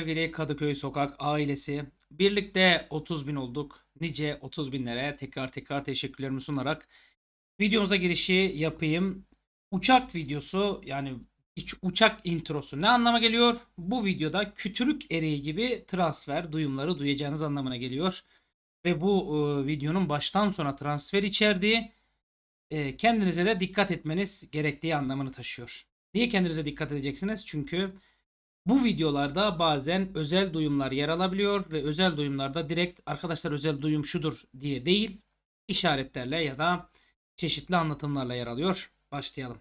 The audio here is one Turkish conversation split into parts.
sevgili Kadıköy Sokak ailesi. Birlikte 30 bin olduk. Nice 30 binlere tekrar tekrar teşekkürlerimi sunarak videomuza girişi yapayım. Uçak videosu yani iç uçak introsu ne anlama geliyor? Bu videoda kütürük eriği gibi transfer duyumları duyacağınız anlamına geliyor. Ve bu e, videonun baştan sona transfer içerdiği e, kendinize de dikkat etmeniz gerektiği anlamını taşıyor. Niye kendinize dikkat edeceksiniz? Çünkü bu videolarda bazen özel duyumlar yer alabiliyor ve özel duyumlarda direkt arkadaşlar özel duyum şudur diye değil işaretlerle ya da çeşitli anlatımlarla yer alıyor. Başlayalım.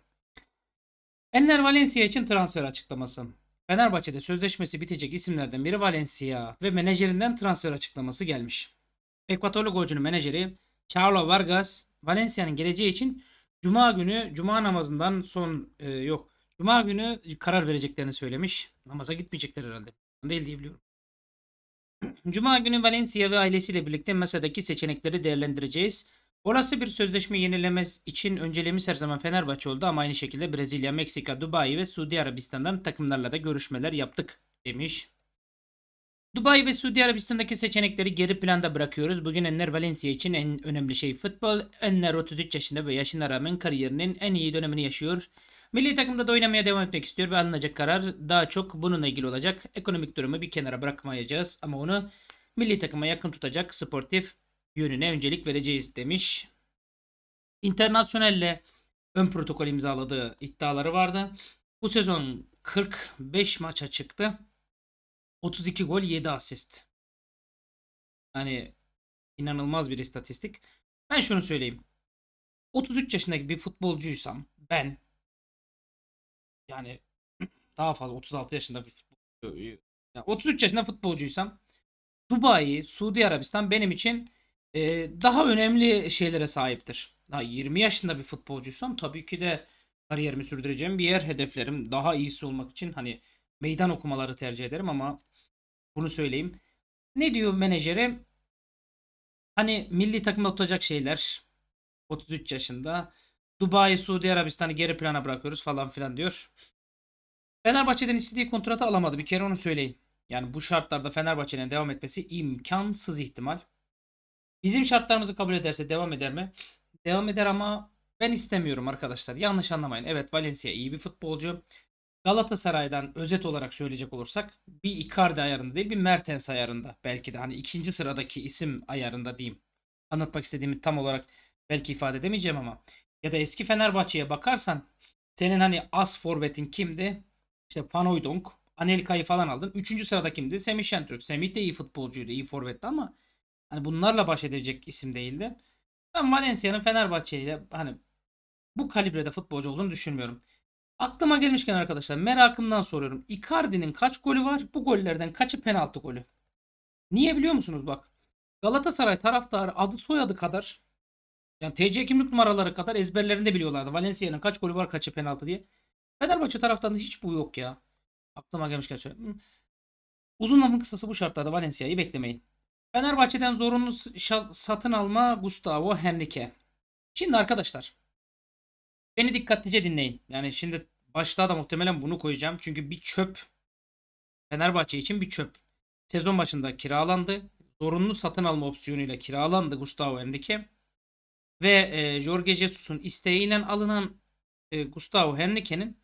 Enner Valencia için transfer açıklaması. Fenerbahçe'de sözleşmesi bitecek isimlerden biri Valencia ve menajerinden transfer açıklaması gelmiş. Ekvatorlu golcünün menajeri Charlo Vargas, Valencia'nın geleceği için Cuma günü Cuma namazından son e, yok Cuma günü karar vereceklerini söylemiş. Namaza gitmeyecekler herhalde. Değil diye biliyorum. Cuma günü Valencia ve ailesiyle birlikte masadaki seçenekleri değerlendireceğiz. Olası bir sözleşme yenilemez için önceliğimiz her zaman Fenerbahçe oldu ama aynı şekilde Brezilya, Meksika, Dubai ve Suudi Arabistan'dan takımlarla da görüşmeler yaptık demiş. Dubai ve Suudi Arabistan'daki seçenekleri geri planda bırakıyoruz. Bugün Enner Valencia için en önemli şey futbol. Enner 33 yaşında ve yaşına rağmen kariyerinin en iyi dönemini yaşıyor. Milli takımda da oynamaya devam etmek istiyor ve alınacak karar daha çok bununla ilgili olacak. Ekonomik durumu bir kenara bırakmayacağız ama onu milli takıma yakın tutacak sportif yönüne öncelik vereceğiz demiş. İnternasyonelle ön protokol imzaladığı iddiaları vardı. Bu sezon 45 maça çıktı. 32 gol 7 asist. Yani inanılmaz bir istatistik. Ben şunu söyleyeyim. 33 yaşındaki bir futbolcuysam ben yani daha fazla 36 yaşında bir futbolcu yani 33 yaşında futbolcuysam Dubai, Suudi Arabistan benim için e, daha önemli şeylere sahiptir. Daha 20 yaşında bir futbolcuysam tabii ki de kariyerimi sürdüreceğim bir yer hedeflerim. Daha iyisi olmak için hani meydan okumaları tercih ederim ama bunu söyleyeyim. Ne diyor menajeri? Hani milli takımda tutacak şeyler 33 yaşında Dubai, Suudi Arabistan'ı geri plana bırakıyoruz falan filan diyor. Fenerbahçe'den istediği kontratı alamadı. Bir kere onu söyleyin. Yani bu şartlarda Fenerbahçe'nin devam etmesi imkansız ihtimal. Bizim şartlarımızı kabul ederse devam eder mi? Devam eder ama ben istemiyorum arkadaşlar. Yanlış anlamayın. Evet Valencia iyi bir futbolcu. Galatasaray'dan özet olarak söyleyecek olursak bir Icardi ayarında değil bir Mertens ayarında. Belki de hani ikinci sıradaki isim ayarında diyeyim. Anlatmak istediğimi tam olarak belki ifade edemeyeceğim ama ya da eski Fenerbahçe'ye bakarsan senin hani as forvetin kimdi? İşte Panoydonk, Anelka'yı falan aldın. Üçüncü sırada kimdi? Semih Şentürk. Semih de iyi futbolcuydu, iyi forvetti ama hani bunlarla baş edecek isim değildi. Ben Valencia'nın Fenerbahçe'yle hani bu kalibrede futbolcu olduğunu düşünmüyorum. Aklıma gelmişken arkadaşlar merakımdan soruyorum. Icardi'nin kaç golü var? Bu gollerden kaçı penaltı golü? Niye biliyor musunuz bak? Galatasaray taraftarı adı soyadı kadar yani TC kimlik numaraları kadar ezberlerinde biliyorlardı. Valencia'nın kaç golü var kaçı penaltı diye. Fenerbahçe taraftan hiç bu yok ya. Aklıma gelmişken söyleyeyim. Uzun lafın kısası bu şartlarda Valencia'yı beklemeyin. Fenerbahçe'den zorunlu satın alma Gustavo Henrique. Şimdi arkadaşlar beni dikkatlice dinleyin. Yani şimdi başlığa da muhtemelen bunu koyacağım. Çünkü bir çöp Fenerbahçe için bir çöp. Sezon başında kiralandı. Zorunlu satın alma opsiyonuyla kiralandı Gustavo Henrique ve e, Jorge Jesus'un isteğiyle alınan e, Gustavo Henrique'nin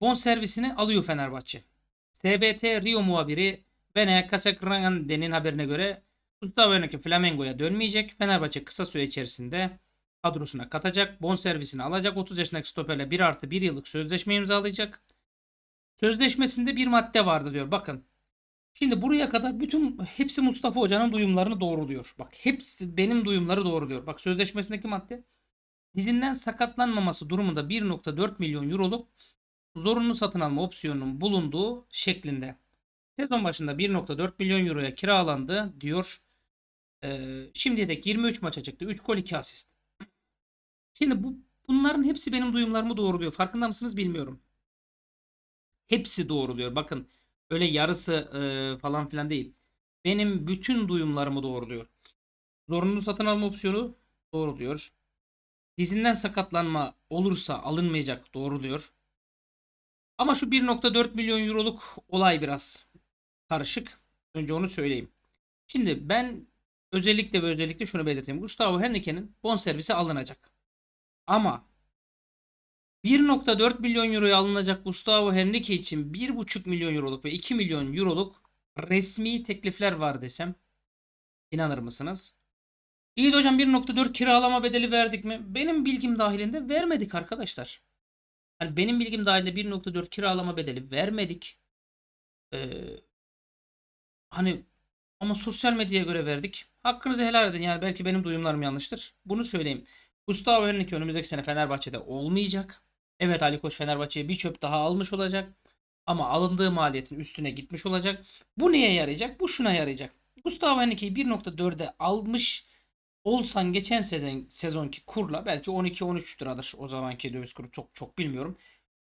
bon servisini alıyor Fenerbahçe. SBT Rio muhabiri Vene Casacrande'nin haberine göre Gustavo Henrique Flamengo'ya dönmeyecek. Fenerbahçe kısa süre içerisinde kadrosuna katacak. Bon servisini alacak. 30 yaşındaki stoperle 1 artı 1 yıllık sözleşme imzalayacak. Sözleşmesinde bir madde vardı diyor. Bakın Şimdi buraya kadar bütün hepsi Mustafa Hoca'nın duyumlarını doğruluyor. Bak hepsi benim duyumları doğruluyor. Bak sözleşmesindeki madde dizinden sakatlanmaması durumunda 1.4 milyon euroluk zorunlu satın alma opsiyonunun bulunduğu şeklinde. Sezon başında 1.4 milyon euroya kiralandı diyor. Ee, şimdiye dek 23 maça çıktı. 3 gol 2 asist. Şimdi bu bunların hepsi benim duyumlarımı doğruluyor. Farkında mısınız bilmiyorum. Hepsi doğruluyor. Bakın öyle yarısı e, falan filan değil. Benim bütün duyumlarımı doğruluyor. Zorunlu satın alma opsiyonu doğruluyor. Dizinden sakatlanma olursa alınmayacak doğruluyor. Ama şu 1.4 milyon euroluk olay biraz karışık. Önce onu söyleyeyim. Şimdi ben özellikle ve özellikle şunu belirteyim. Gustavo Henrique'nin bonservisi alınacak. Ama 1.4 milyon euroya alınacak Gustavo Henrique için 1.5 milyon euroluk ve 2 milyon euroluk resmi teklifler var desem inanır mısınız? İyi de hocam 1.4 kiralama bedeli verdik mi? Benim bilgim dahilinde vermedik arkadaşlar. Yani benim bilgim dahilinde 1.4 kiralama bedeli vermedik. Ee, hani ama sosyal medyaya göre verdik. Hakkınızı helal edin yani belki benim duyumlarım yanlıştır. Bunu söyleyeyim. Gustavo Henrique önümüzdeki sene Fenerbahçe'de olmayacak. Evet Ali Koç Fenerbahçe'ye bir çöp daha almış olacak. Ama alındığı maliyetin üstüne gitmiş olacak. Bu neye yarayacak? Bu şuna yarayacak. Gustavo Henrique'yi 1.4'e almış olsan geçen sezon sezonki kurla belki 12-13 liradır o zamanki döviz kuru çok çok bilmiyorum.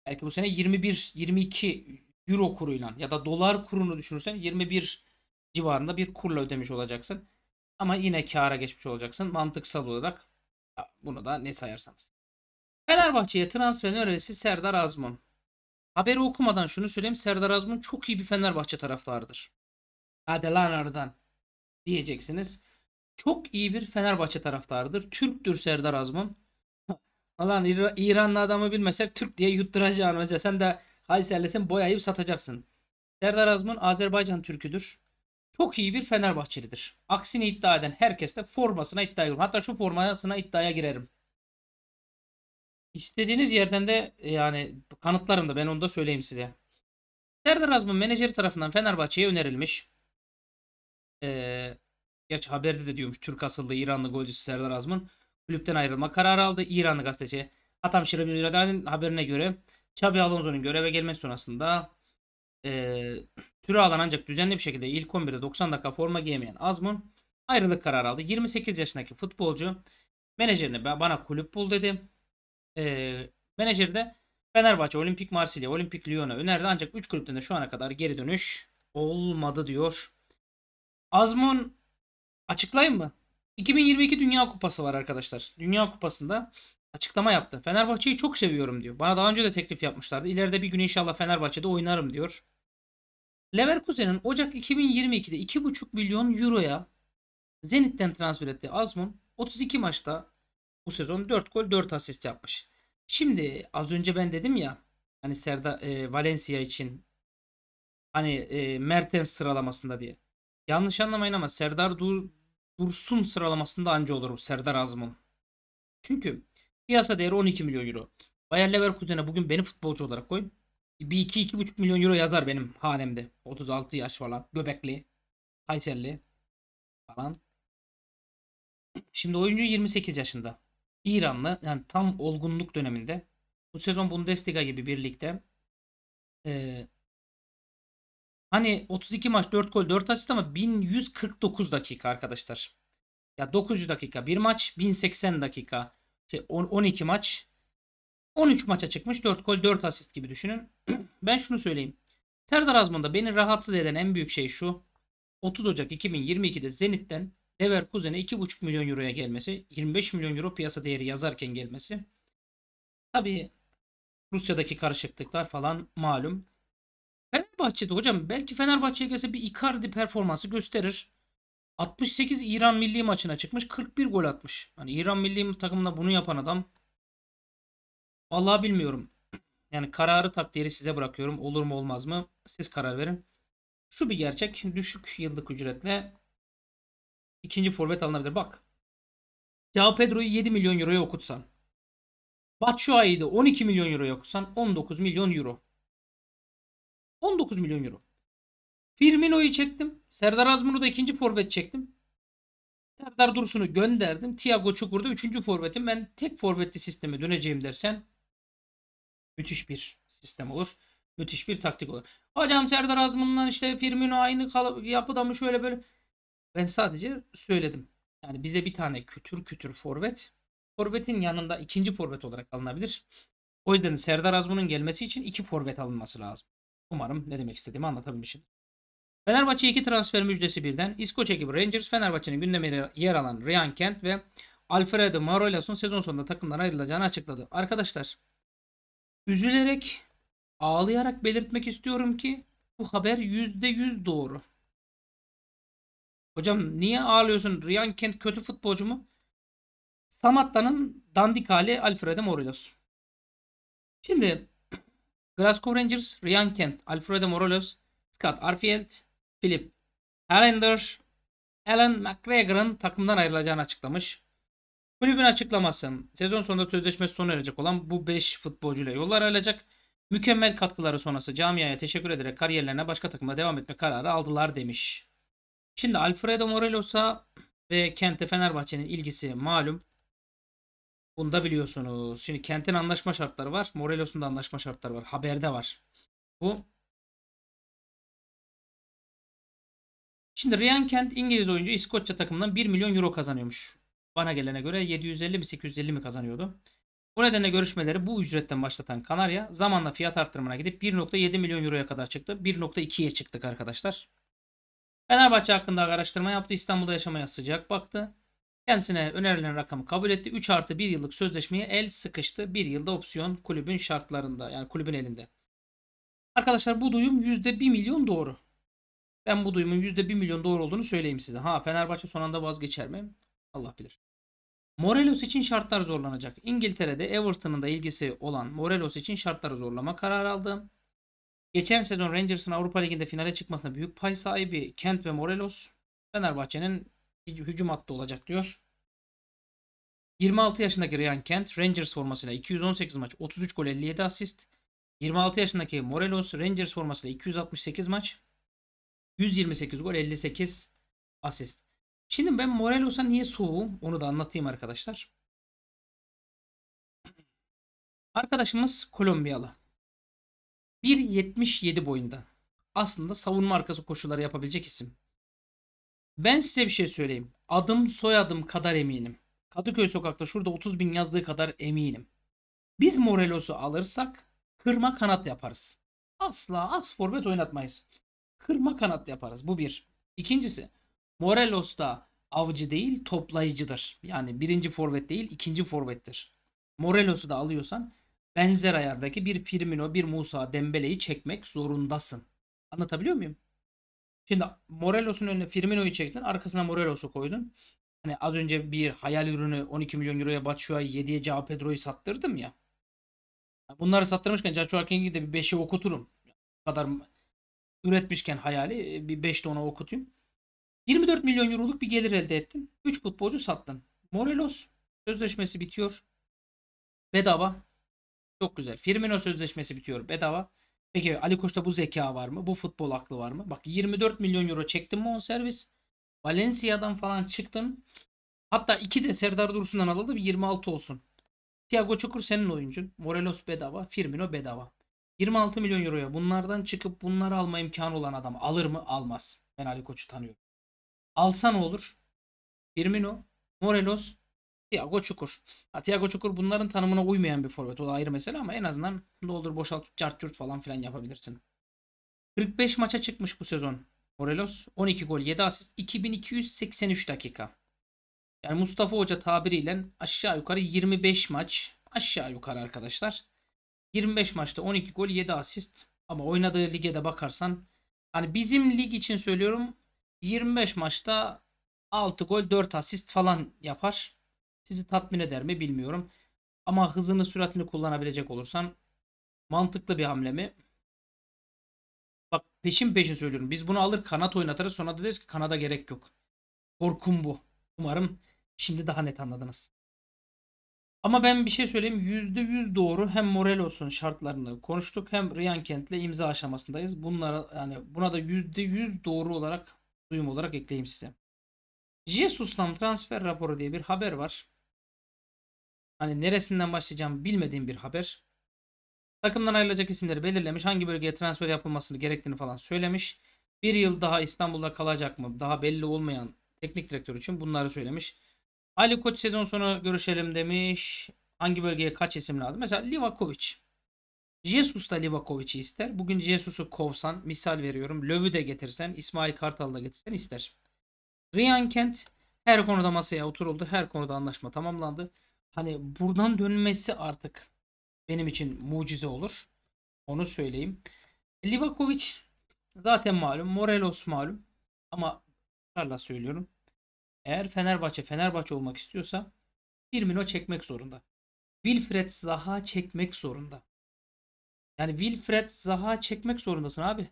Belki bu sene 21-22 euro kuruyla ya da dolar kurunu düşünürsen 21 civarında bir kurla ödemiş olacaksın. Ama yine kâra geçmiş olacaksın mantıksal olarak. Bunu da ne sayarsanız. Fenerbahçe'ye transfer önerisi Serdar Azmun. Haberi okumadan şunu söyleyeyim. Serdar Azmun çok iyi bir Fenerbahçe taraftarıdır. Hadi lan aradan diyeceksiniz. Çok iyi bir Fenerbahçe taraftarıdır. Türktür Serdar Azmun. Ulan İranlı adamı bilmesek Türk diye yutturacaksın hoca. Sen de Kayserlisin boyayıp satacaksın. Serdar Azmun Azerbaycan Türküdür. Çok iyi bir Fenerbahçelidir. Aksini iddia eden herkes de formasına iddia girer. Hatta şu formasına iddiaya girerim. İstediğiniz yerden de e, yani kanıtlarım da ben onu da söyleyeyim size. Serdar Azmun menajeri tarafından Fenerbahçe'ye önerilmiş. Ee, gerçi haberde de diyormuş Türk asıllı İranlı golcüsü Serdar Azmun kulüpten ayrılma kararı aldı. İranlı gazeteci Atam Şirabizira'dan haberine göre Xabi Alonso'nun göreve gelmesi sonrasında e, süre alan ancak düzenli bir şekilde ilk 11'de 90 dakika forma giyemeyen Azmun ayrılık kararı aldı. 28 yaşındaki futbolcu menajerine bana kulüp bul dedi e, menajeri de Fenerbahçe, Olimpik Marsilya, Olimpik Lyon'a önerdi. Ancak 3 kulüpten de şu ana kadar geri dönüş olmadı diyor. Azmon açıklayayım mı? 2022 Dünya Kupası var arkadaşlar. Dünya Kupası'nda açıklama yaptı. Fenerbahçe'yi çok seviyorum diyor. Bana daha önce de teklif yapmışlardı. İleride bir gün inşallah Fenerbahçe'de oynarım diyor. Leverkusen'in Ocak 2022'de 2,5 milyon euroya Zenit'ten transfer etti. Azmun 32 maçta bu sezon 4 gol 4 asist yapmış. Şimdi az önce ben dedim ya hani Serda e, Valencia için hani e, Mertens sıralamasında diye. Yanlış anlamayın ama Serdar Dur Dursun sıralamasında anca olur bu Serdar Azmun. Çünkü piyasa değeri 12 milyon euro. Bayer Leverkusen'e bugün beni futbolcu olarak koy. Bir iki iki buçuk milyon euro yazar benim hanemde. 36 yaş falan. Göbekli. Kayserli. Falan. Şimdi oyuncu 28 yaşında. İranlı yani tam olgunluk döneminde bu sezon Bundesliga gibi birlikte e, hani 32 maç 4 gol 4 asist ama 1149 dakika arkadaşlar. Ya 900 dakika bir maç 1080 dakika şey, 12 maç 13 maça çıkmış 4 gol 4 asist gibi düşünün. ben şunu söyleyeyim. Serdar Azman'da beni rahatsız eden en büyük şey şu. 30 Ocak 2022'de Zenit'ten Leverkusen'e 2,5 milyon euroya gelmesi, 25 milyon euro piyasa değeri yazarken gelmesi. Tabi Rusya'daki karışıklıklar falan malum. Fenerbahçe'de hocam belki Fenerbahçe'ye gelse bir Icardi performansı gösterir. 68 İran milli maçına çıkmış 41 gol atmış. Hani İran milli takımına bunu yapan adam vallahi bilmiyorum. Yani kararı takdiri size bırakıyorum. Olur mu olmaz mı? Siz karar verin. Şu bir gerçek. Düşük yıllık ücretle ikinci forvet alınabilir. Bak. Cao Pedro'yu 7 milyon euroya okutsan. Batshuayi'yi de 12 milyon euroya okutsan 19 milyon euro. 19 milyon euro. Firmino'yu çektim. Serdar Azmuru da ikinci forvet çektim. Serdar Dursun'u gönderdim. Thiago Çukur'da üçüncü forvetim. Ben tek forvetli sisteme döneceğim dersen müthiş bir sistem olur. Müthiş bir taktik olur. Hocam Serdar Azmun'la işte Firmino aynı yapıda mı şöyle böyle. Ben sadece söyledim. Yani bize bir tane kütür kütür forvet. Forvetin yanında ikinci forvet olarak alınabilir. O yüzden Serdar Azmun'un gelmesi için iki forvet alınması lazım. Umarım ne demek istediğimi anlatabilmişim. Fenerbahçe iki transfer müjdesi birden. İskoç ekibi Rangers, Fenerbahçe'nin gündemine yer alan Ryan Kent ve Alfredo Marolas'ın sezon sonunda takımdan ayrılacağını açıkladı. Arkadaşlar üzülerek, ağlayarak belirtmek istiyorum ki bu haber %100 doğru. Hocam niye ağlıyorsun? Ryan Kent kötü futbolcu mu? Samatta'nın dandik hali Alfredo Morelos. Şimdi Glasgow Rangers, Ryan Kent, Alfredo Morelos, Scott Arfield, Philip Allender, Alan McGregor'ın takımdan ayrılacağını açıklamış. Kulübün açıklaması sezon sonunda sözleşmesi sona erecek olan bu 5 futbolcuyla yollar ayrılacak. Mükemmel katkıları sonrası camiaya teşekkür ederek kariyerlerine başka takıma devam etme kararı aldılar demiş. Şimdi Alfredo Morelos'a ve Kent'e Fenerbahçe'nin ilgisi malum. Bunu da biliyorsunuz. Şimdi Kent'in anlaşma şartları var. Morelos'un da anlaşma şartları var. Haberde var. Bu. Şimdi Ryan Kent İngiliz oyuncu İskoçya takımından 1 milyon euro kazanıyormuş. Bana gelene göre 750 mi 850 mi kazanıyordu. Bu nedenle görüşmeleri bu ücretten başlatan Kanarya zamanla fiyat arttırımına gidip 1.7 milyon euroya kadar çıktı. 1.2'ye çıktık arkadaşlar. Fenerbahçe hakkında araştırma yaptı. İstanbul'da yaşamaya sıcak baktı. Kendisine önerilen rakamı kabul etti. 3 artı 1 yıllık sözleşmeye el sıkıştı. 1 yılda opsiyon kulübün şartlarında yani kulübün elinde. Arkadaşlar bu duyum %1 milyon doğru. Ben bu duyumun %1 milyon doğru olduğunu söyleyeyim size. Ha Fenerbahçe son anda vazgeçer mi? Allah bilir. Morelos için şartlar zorlanacak. İngiltere'de Everton'ın da ilgisi olan Morelos için şartları zorlama kararı aldım. Geçen sezon Rangers'ın Avrupa Ligi'nde finale çıkmasına büyük pay sahibi Kent ve Morelos Fenerbahçe'nin hücum hattı olacak diyor. 26 yaşındaki Ryan Kent Rangers formasıyla 218 maç 33 gol 57 asist. 26 yaşındaki Morelos Rangers formasıyla 268 maç 128 gol 58 asist. Şimdi ben Morelos'a niye soğuğum onu da anlatayım arkadaşlar. Arkadaşımız Kolombiyalı. 1.77 boyunda. Aslında savunma arkası koşuları yapabilecek isim. Ben size bir şey söyleyeyim. Adım soyadım kadar eminim. Kadıköy sokakta şurada 30 bin yazdığı kadar eminim. Biz Morelos'u alırsak kırma kanat yaparız. Asla as forvet oynatmayız. Kırma kanat yaparız. Bu bir. İkincisi Morelos da avcı değil toplayıcıdır. Yani birinci forvet değil ikinci forvettir. Morelos'u da alıyorsan benzer ayardaki bir Firmino, bir Musa, Dembele'yi çekmek zorundasın. Anlatabiliyor muyum? Şimdi Morelos'un önüne Firmino'yu çektin, arkasına Morelos'u koydun. Hani az önce bir hayal ürünü 12 milyon euroya Batshuayi, 7'ye Cao Pedro'yu sattırdım ya. Bunları sattırmışken Joshua King'i de bir 5'e okuturum. Bu kadar üretmişken hayali e, bir 5'te ona okutayım. 24 milyon euroluk bir gelir elde ettin. 3 futbolcu sattın. Morelos sözleşmesi bitiyor. Bedava çok güzel. Firmino sözleşmesi bitiyor bedava. Peki Ali Koç'ta bu zeka var mı? Bu futbol aklı var mı? Bak 24 milyon euro çektin mi on servis? Valencia'dan falan çıktın. Hatta iki de Serdar Dursun'dan alalım 26 olsun. Thiago Çukur senin oyuncun. Morelos bedava. Firmino bedava. 26 milyon euroya bunlardan çıkıp bunları alma imkanı olan adam alır mı? Almaz. Ben Ali Koç'u tanıyorum. Alsa ne olur? Firmino, Morelos, Thiago Çukur. Ha, Thiago Çukur bunların tanımına uymayan bir forvet. O da ayrı mesele ama en azından doldur boşalt cart cürt falan filan yapabilirsin. 45 maça çıkmış bu sezon. Morelos 12 gol 7 asist 2283 dakika. Yani Mustafa Hoca tabiriyle aşağı yukarı 25 maç aşağı yukarı arkadaşlar. 25 maçta 12 gol 7 asist ama oynadığı lige de bakarsan hani bizim lig için söylüyorum 25 maçta 6 gol 4 asist falan yapar sizi tatmin eder mi bilmiyorum. Ama hızını süratini kullanabilecek olursan mantıklı bir hamle mi? Bak peşin peşin söylüyorum. Biz bunu alır kanat oynatırız sonra da deriz ki kanada gerek yok. Korkum bu. Umarım şimdi daha net anladınız. Ama ben bir şey söyleyeyim. Yüzde yüz doğru hem Morelos'un şartlarını konuştuk hem Ryan Kent'le imza aşamasındayız. Bunlara yani buna da yüzde yüz doğru olarak duyum olarak ekleyeyim size. Jesus'tan transfer raporu diye bir haber var. Hani neresinden başlayacağım bilmediğim bir haber. Takımdan ayrılacak isimleri belirlemiş. Hangi bölgeye transfer yapılmasını gerektiğini falan söylemiş. Bir yıl daha İstanbul'da kalacak mı? Daha belli olmayan teknik direktör için bunları söylemiş. Ali Koç sezon sonu görüşelim demiş. Hangi bölgeye kaç isim lazım? Mesela Livakovic. Jesus da Livakovic'i ister. Bugün Jesus'u kovsan, misal veriyorum. Löv'ü de getirsen, İsmail Kartal'ı da getirsen ister. Ryan Kent her konuda masaya oturuldu. Her konuda anlaşma tamamlandı. Hani buradan dönmesi artık benim için mucize olur. Onu söyleyeyim. Livakovic zaten malum. Morelos malum. Ama ısrarla söylüyorum. Eğer Fenerbahçe Fenerbahçe olmak istiyorsa Firmino çekmek zorunda. Wilfred Zaha çekmek zorunda. Yani Wilfred Zaha çekmek zorundasın abi.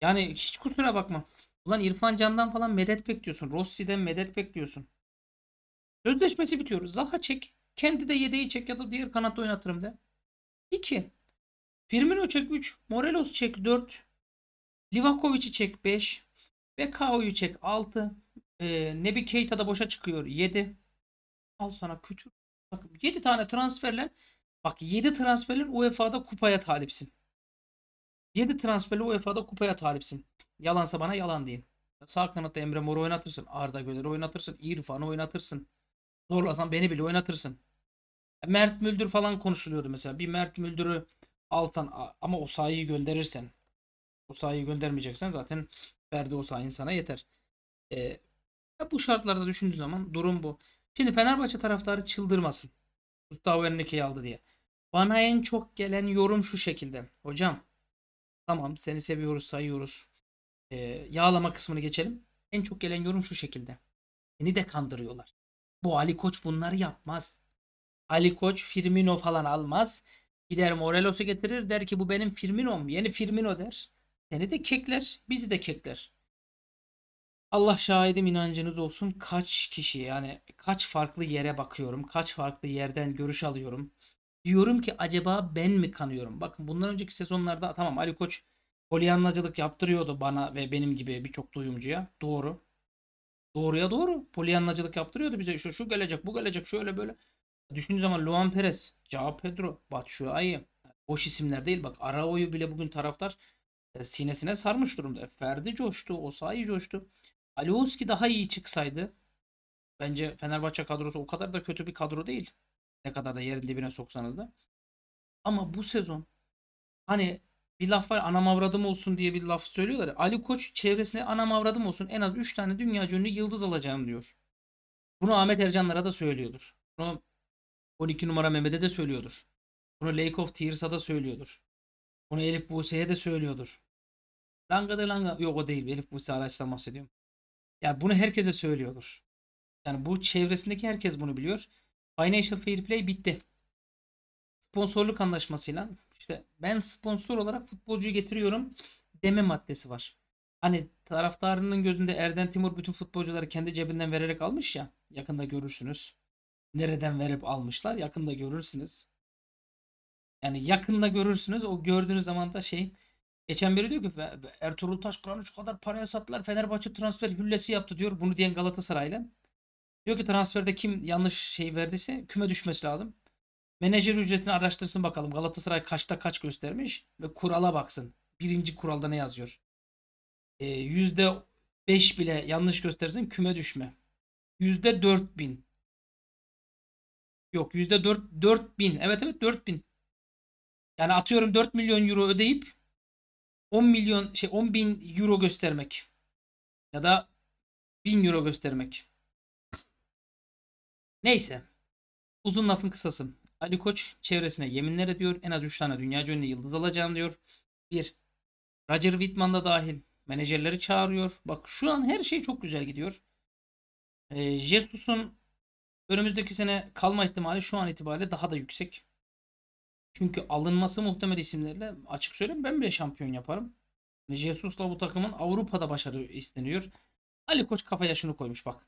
Yani hiç kusura bakma. Ulan İrfan Can'dan falan medet bekliyorsun. Rossi'den medet bekliyorsun. Sözleşmesi bitiyor. Zaha çek. Kendi de yedeği çek ya da diğer kanatta oynatırım de. 2. Firmino çek 3. Morelos çek 4. Livakovic'i çek 5. Bekao'yu çek 6. E, ee, Nebi Keita da boşa çıkıyor 7. Al sana kütür. Bak 7 tane transferle bak 7 transferle UEFA'da kupaya talipsin. 7 transferle UEFA'da kupaya talipsin. Yalansa bana yalan diyeyim. Sağ kanatta Emre Mor oynatırsın. Arda Güler oynatırsın. İrfan'ı oynatırsın. Zorlasan beni bile oynatırsın. Mert Müldür falan konuşuluyordu mesela. Bir Mert Müldür'ü alsan ama o sayıyı gönderirsen o sayıyı göndermeyeceksen zaten verdi o sayı insana yeter. Ee, bu şartlarda düşündüğü zaman durum bu. Şimdi Fenerbahçe taraftarı çıldırmasın. Gustavo Henrique'yi aldı diye. Bana en çok gelen yorum şu şekilde. Hocam tamam seni seviyoruz sayıyoruz. Ee, yağlama kısmını geçelim. En çok gelen yorum şu şekilde. Seni de kandırıyorlar. Bu Ali Koç bunları yapmaz. Ali Koç Firmino falan almaz. Gider Morelos'u getirir der ki bu benim Firmino'm. Yeni Firmino der. Seni de kekler. Bizi de kekler. Allah şahidim inancınız olsun kaç kişi yani kaç farklı yere bakıyorum. Kaç farklı yerden görüş alıyorum. Diyorum ki acaba ben mi kanıyorum? Bakın bundan önceki sezonlarda tamam Ali Koç polyanlacılık yaptırıyordu bana ve benim gibi birçok duyumcuya. Doğru. Doğruya doğru. Polyanlacılık yaptırıyordu bize. Şu, şu gelecek, bu gelecek, şöyle böyle. Düşündüğün zaman Luan Perez, Cao Pedro, Batshuayi. Boş isimler değil. Bak Arao'yu bile bugün taraftar e, sinesine sarmış durumda. E, Ferdi coştu, Osayi coştu. Alioski daha iyi çıksaydı bence Fenerbahçe kadrosu o kadar da kötü bir kadro değil. Ne kadar da yerin dibine soksanız da. Ama bu sezon hani bir laf var anam avradım olsun diye bir laf söylüyorlar. Ali Koç çevresine anam avradım olsun en az 3 tane dünya ünlü yıldız alacağım diyor. Bunu Ahmet Ercanlara da söylüyordur. Bunu 12 numara Mehmet'e de söylüyordur. Bunu Lake of Tears'a da söylüyordur. Bunu Elif Buse'ye de söylüyordur. Langa da langa yok o değil Elif Buse araçtan bahsediyorum. Ya yani bunu herkese söylüyordur. Yani bu çevresindeki herkes bunu biliyor. Financial Fair Play bitti. Sponsorluk anlaşmasıyla işte ben sponsor olarak futbolcuyu getiriyorum deme maddesi var. Hani taraftarının gözünde Erden Timur bütün futbolcuları kendi cebinden vererek almış ya. Yakında görürsünüz. Nereden verip almışlar yakında görürsünüz. Yani yakında görürsünüz. O gördüğünüz zaman da şey Geçen biri diyor ki Ertuğrul Taşkıran şu kadar paraya sattılar. Fenerbahçe transfer hüllesi yaptı diyor. Bunu diyen Galatasaraylı. Diyor ki transferde kim yanlış şey verdiyse küme düşmesi lazım. Menajer ücretini araştırsın bakalım. Galatasaray kaçta kaç göstermiş ve kurala baksın. Birinci kuralda ne yazıyor? E, ee, %5 bile yanlış göstersin küme düşme. %4000. Yok %4 4000. Evet evet 4000. Yani atıyorum 4 milyon euro ödeyip 10 milyon şey 10 bin euro göstermek. Ya da 1000 euro göstermek. Neyse. Uzun lafın kısası. Ali Koç çevresine yeminler ediyor. En az 3 tane dünya ünlü yıldız alacağım diyor. Bir Roger Whitman da dahil menajerleri çağırıyor. Bak şu an her şey çok güzel gidiyor. E, Jesus'un önümüzdeki sene kalma ihtimali şu an itibariyle daha da yüksek. Çünkü alınması muhtemel isimlerle açık söyleyeyim ben bile şampiyon yaparım. Jesus'la bu takımın Avrupa'da başarı isteniyor. Ali Koç kafaya şunu koymuş bak.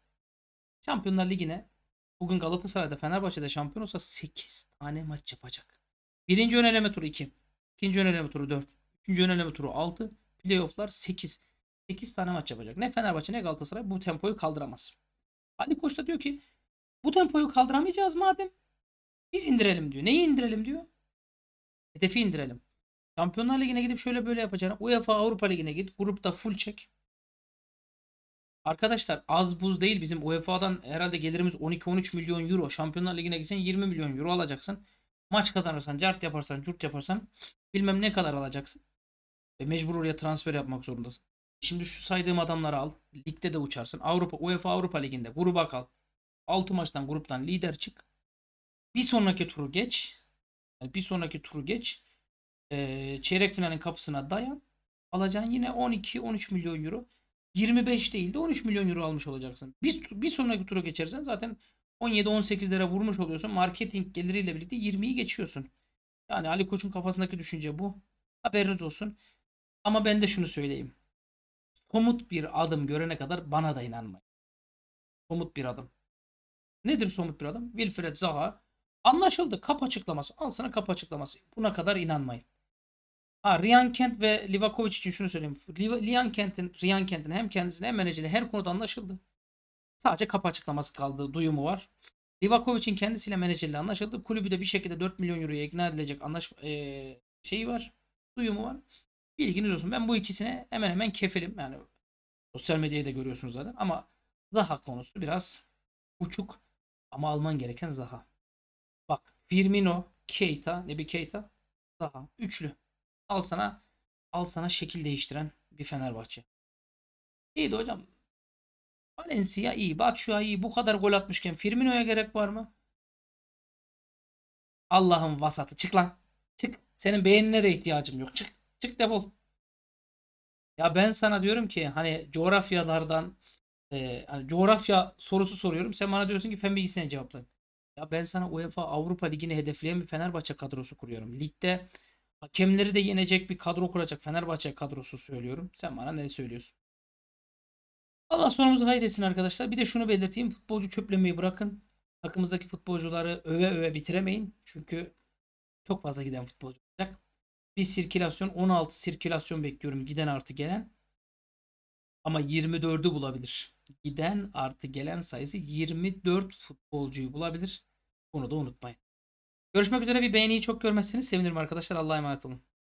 Şampiyonlar Ligi'ne Bugün Galatasaray'da Fenerbahçe'de şampiyon olsa 8 tane maç yapacak. Birinci öneleme turu 2. İkinci öneleme turu 4. Üçüncü öneleme turu 6. Playoff'lar 8. 8 tane maç yapacak. Ne Fenerbahçe ne Galatasaray bu tempoyu kaldıramaz. Ali Koç da diyor ki bu tempoyu kaldıramayacağız madem biz indirelim diyor. Neyi indirelim diyor? Hedefi indirelim. Şampiyonlar Ligi'ne gidip şöyle böyle yapacağına UEFA Avrupa Ligi'ne git. Grupta full çek. Arkadaşlar az buz değil bizim UEFA'dan herhalde gelirimiz 12-13 milyon euro. Şampiyonlar Ligi'ne geçen 20 milyon euro alacaksın. Maç kazanırsan, cart yaparsan, curt yaparsan bilmem ne kadar alacaksın. Ve mecbur oraya transfer yapmak zorundasın. Şimdi şu saydığım adamları al. Ligde de uçarsın. Avrupa, UEFA Avrupa Ligi'nde gruba kal. 6 maçtan gruptan lider çık. Bir sonraki turu geç. Yani bir sonraki turu geç. Ee, çeyrek finalin kapısına dayan. alacaksın yine 12-13 milyon euro. 25 değil de 13 milyon euro almış olacaksın. Bir, bir sonraki tura geçersen zaten 17-18'lere 18 vurmuş oluyorsun. Marketing geliriyle birlikte 20'yi geçiyorsun. Yani Ali Koç'un kafasındaki düşünce bu. Haberiniz olsun. Ama ben de şunu söyleyeyim. Somut bir adım görene kadar bana da inanmayın. Somut bir adım. Nedir somut bir adım? Wilfred Zaha anlaşıldı. Kap açıklaması. Al sana kap açıklaması. Buna kadar inanmayın. Ha Ryan Kent ve Livakovic için şunu söyleyeyim. Ryan Kent'in Ryan Kent'in hem kendisine hem menajerine her konuda anlaşıldı. Sadece kapı açıklaması kaldı. Duyumu var. Livakovic'in kendisiyle menajerle anlaşıldı. Kulübü de bir şekilde 4 milyon euroya ikna edilecek anlaşma e, şeyi var. Duyumu var. Bilginiz olsun. Ben bu ikisine hemen hemen kefilim. Yani sosyal medyayı da görüyorsunuz zaten. Ama Zaha konusu biraz uçuk. Ama alman gereken Zaha. Bak Firmino, Keita, ne bir Keita? Zaha. Üçlü. Al sana al sana şekil değiştiren bir Fenerbahçe. İyi de hocam. Valencia iyi, Batshuayi iyi. Bu kadar gol atmışken Firmino'ya gerek var mı? Allah'ın vasatı. Çık lan. Çık. Senin beğenine de ihtiyacım yok. Çık. Çık defol. Ya ben sana diyorum ki hani coğrafyalardan e, hani coğrafya sorusu soruyorum. Sen bana diyorsun ki fen bilgisine cevaplayayım. Ya ben sana UEFA Avrupa Ligi'ni hedefleyen bir Fenerbahçe kadrosu kuruyorum. Ligde Hakemleri de yenecek bir kadro kuracak Fenerbahçe kadrosu söylüyorum. Sen bana ne söylüyorsun? Allah sonumuzu hayır etsin arkadaşlar. Bir de şunu belirteyim. Futbolcu çöplemeyi bırakın. Takımızdaki futbolcuları öve öve bitiremeyin. Çünkü çok fazla giden futbolcu olacak. Bir sirkülasyon 16 sirkülasyon bekliyorum. Giden artı gelen. Ama 24'ü bulabilir. Giden artı gelen sayısı 24 futbolcuyu bulabilir. Bunu da unutmayın. Görüşmek üzere bir beğeniyi çok görmezseniz sevinirim arkadaşlar. Allah'a emanet olun.